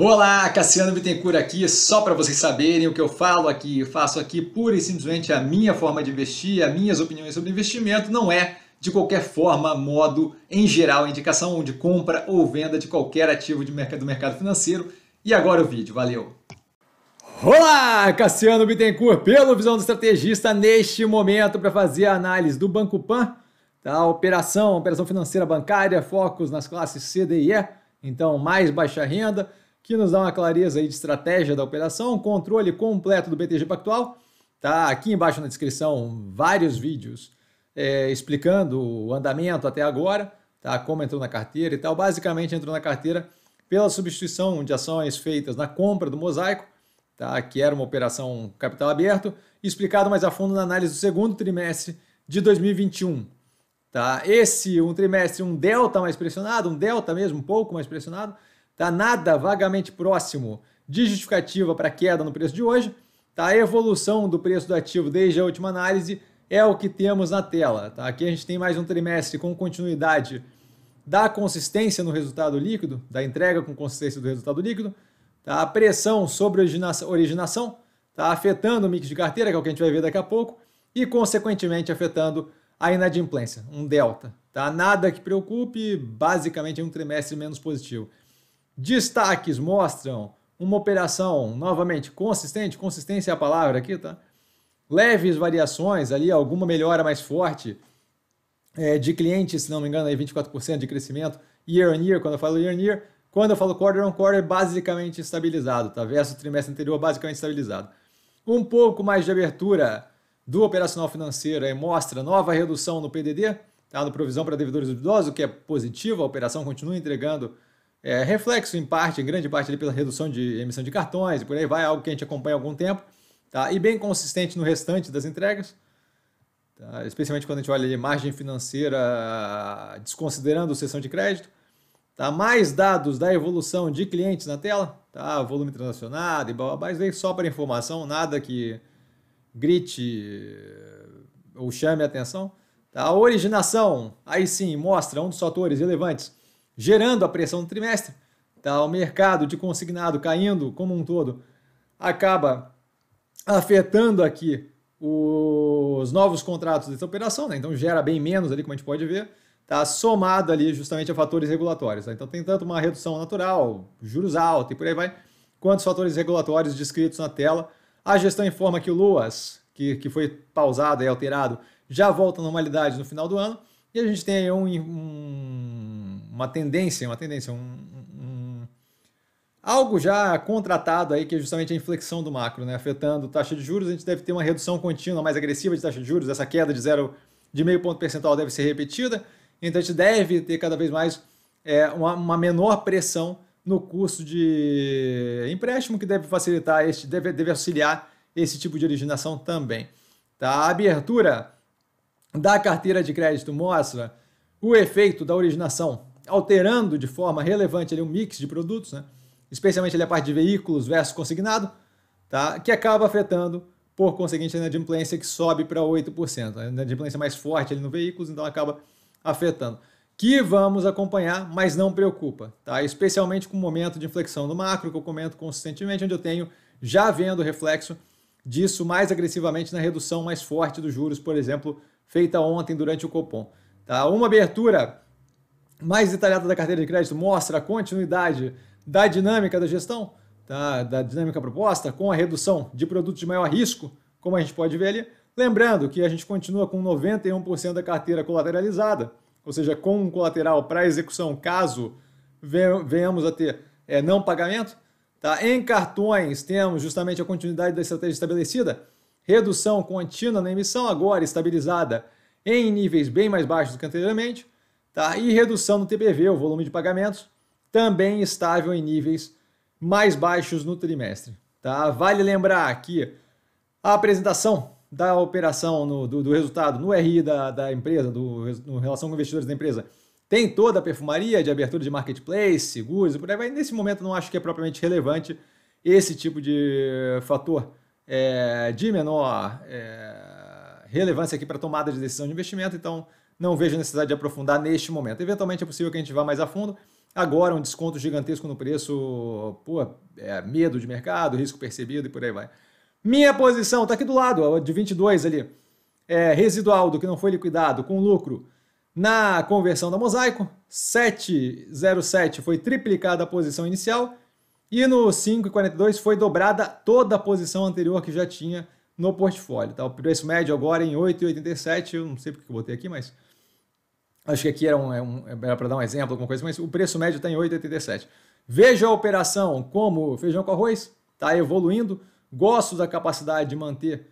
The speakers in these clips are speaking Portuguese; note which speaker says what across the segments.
Speaker 1: Olá, Cassiano Bittencourt aqui, só para vocês saberem o que eu falo aqui, eu faço aqui pura e simplesmente a minha forma de investir, as minhas opiniões sobre investimento, não é de qualquer forma, modo, em geral, indicação de compra ou venda de qualquer ativo de mercado, do mercado financeiro. E agora o vídeo, valeu! Olá, Cassiano Bittencourt, pelo Visão do Estrategista, neste momento para fazer a análise do Banco Pan, da tá? operação, operação financeira bancária, focos nas classes C, D e E, então mais baixa renda, que nos dá uma clareza aí de estratégia da operação, controle completo do BTG Pactual. Tá aqui embaixo na descrição vários vídeos é, explicando o andamento até agora, tá? Como entrou na carteira e tal. Basicamente entrou na carteira pela substituição de ações feitas na compra do Mosaico, tá? Que era uma operação capital aberto, explicado mais a fundo na análise do segundo trimestre de 2021. Tá? Esse um trimestre um delta mais pressionado, um delta mesmo um pouco mais pressionado, Tá nada vagamente próximo de justificativa para a queda no preço de hoje. Tá? A evolução do preço do ativo desde a última análise é o que temos na tela. Tá? Aqui a gente tem mais um trimestre com continuidade da consistência no resultado líquido, da entrega com consistência do resultado líquido, tá? a pressão sobre originação, tá? afetando o mix de carteira, que é o que a gente vai ver daqui a pouco, e, consequentemente, afetando a inadimplência, um delta. Tá? Nada que preocupe, basicamente é um trimestre menos positivo. Destaques mostram uma operação, novamente, consistente, consistência é a palavra aqui, tá? Leves variações ali, alguma melhora mais forte é, de clientes, se não me engano, aí 24% de crescimento year on year, quando eu falo year on year, quando eu falo quarter on quarter, basicamente estabilizado, tá? Verso trimestre anterior, basicamente estabilizado. Um pouco mais de abertura do operacional financeiro aí, mostra nova redução no PDD, tá? No provisão para devedores duvidosos, o que é positivo, a operação continua entregando é, reflexo, em parte, em grande parte, ali pela redução de emissão de cartões e por aí vai, algo que a gente acompanha há algum tempo, tá? e bem consistente no restante das entregas, tá? especialmente quando a gente olha ali, margem financeira desconsiderando sessão de crédito, tá? mais dados da evolução de clientes na tela, tá? volume transacionado e blá, blá, blá isso só para informação, nada que grite ou chame a atenção. Tá? A originação, aí sim, mostra um dos fatores relevantes gerando a pressão do trimestre. Tá? O mercado de consignado caindo como um todo acaba afetando aqui os novos contratos dessa operação, né? então gera bem menos ali, como a gente pode ver, tá somado ali justamente a fatores regulatórios. Tá? Então tem tanto uma redução natural, juros altos e por aí vai, quanto os fatores regulatórios descritos na tela. A gestão informa que o LUAS, que, que foi pausado e alterado, já volta à normalidade no final do ano. E a gente tem aí um, um uma tendência, uma tendência, um, um, algo já contratado aí, que é justamente a inflexão do macro, né? afetando taxa de juros, a gente deve ter uma redução contínua mais agressiva de taxa de juros, essa queda de zero, de meio ponto percentual deve ser repetida, então a gente deve ter cada vez mais é, uma, uma menor pressão no custo de empréstimo, que deve facilitar, este, deve, deve auxiliar esse tipo de originação também. Tá? A abertura da carteira de crédito mostra o efeito da originação alterando de forma relevante ali, um mix de produtos, né? especialmente ali, a parte de veículos versus consignado, tá? que acaba afetando, por conseguinte, a inadimplência que sobe para 8%. A inadimplência mais forte ali no veículos, então acaba afetando. Que vamos acompanhar, mas não preocupa, tá? especialmente com o momento de inflexão do macro, que eu comento consistentemente, onde eu tenho já vendo o reflexo disso mais agressivamente na redução mais forte dos juros, por exemplo, feita ontem durante o Copom. Tá? Uma abertura mais detalhada da carteira de crédito mostra a continuidade da dinâmica da gestão, da, tá? da dinâmica proposta, com a redução de produtos de maior risco, como a gente pode ver ali. Lembrando que a gente continua com 91% da carteira colateralizada, ou seja, com um colateral para execução caso venhamos a ter é, não pagamento. Tá? Em cartões, temos justamente a continuidade da estratégia estabelecida, redução contínua na emissão, agora estabilizada em níveis bem mais baixos do que anteriormente. Tá? E redução no TPV, o volume de pagamentos, também estável em níveis mais baixos no trimestre. Tá? Vale lembrar que a apresentação da operação, no, do, do, resultado no RI da, da empresa, do, no relação com investidores da empresa, tem toda a perfumaria de abertura de marketplace, seguros e por aí vai. Nesse momento não acho que é propriamente relevante esse tipo de fator é, de menor é, relevância aqui para tomada de decisão de investimento. Então, não vejo necessidade de aprofundar neste momento. Eventualmente é possível que a gente vá mais a fundo. Agora, um desconto gigantesco no preço, pô, é, medo de mercado, risco percebido e por aí vai. Minha posição está aqui do lado, de 22 ali. É, residual do que não foi liquidado com lucro na conversão da Mosaico. 707 foi triplicada a posição inicial. E no 5,42 foi dobrada toda a posição anterior que já tinha no portfólio. Tá? O preço médio agora é em 8,87. Eu não sei porque eu botei aqui, mas Acho que aqui era, um, é um, é, era para dar um exemplo, alguma coisa, mas o preço médio está em 8,87. Vejo a operação como feijão com arroz, está evoluindo. Gosto da capacidade de manter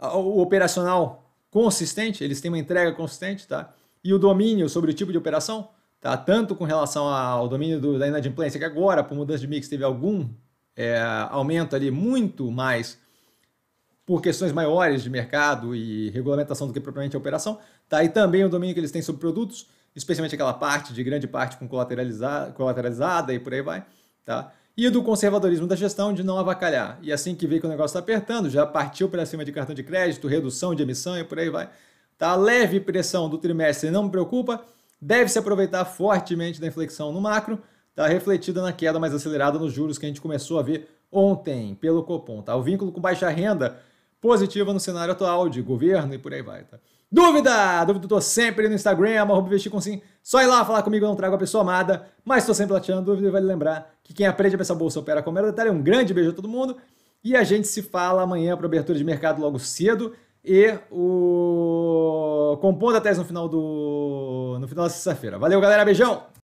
Speaker 1: o operacional consistente, eles têm uma entrega consistente, tá? E o domínio sobre o tipo de operação, tá? Tanto com relação ao domínio do, da inadimplência, que agora, por mudança de mix, teve algum é, aumento ali muito mais por questões maiores de mercado e regulamentação do que propriamente a operação. Tá aí também o domínio que eles têm sobre produtos, especialmente aquela parte de grande parte com colateralizada, colateralizada e por aí vai. Tá? E do conservadorismo da gestão de não avacalhar. E assim que vê que o negócio está apertando, já partiu para cima de cartão de crédito, redução de emissão e por aí vai. Tá? A leve pressão do trimestre não me preocupa, deve se aproveitar fortemente da inflexão no macro, tá? refletida na queda mais acelerada nos juros que a gente começou a ver ontem pelo Copom. Tá? O vínculo com baixa renda positiva no cenário atual de governo e por aí vai, tá? Dúvida! Dúvida, eu tô sempre no Instagram, arroba vestir com sim. Só ir lá falar comigo, eu não trago a pessoa amada, mas tô sempre lateando dúvida e vale lembrar que quem aprende a pensar bolsa opera com o detalhe. Um grande beijo a todo mundo e a gente se fala amanhã para abertura de mercado logo cedo e o compondo a tese no final do no final da sexta-feira. Valeu, galera, beijão.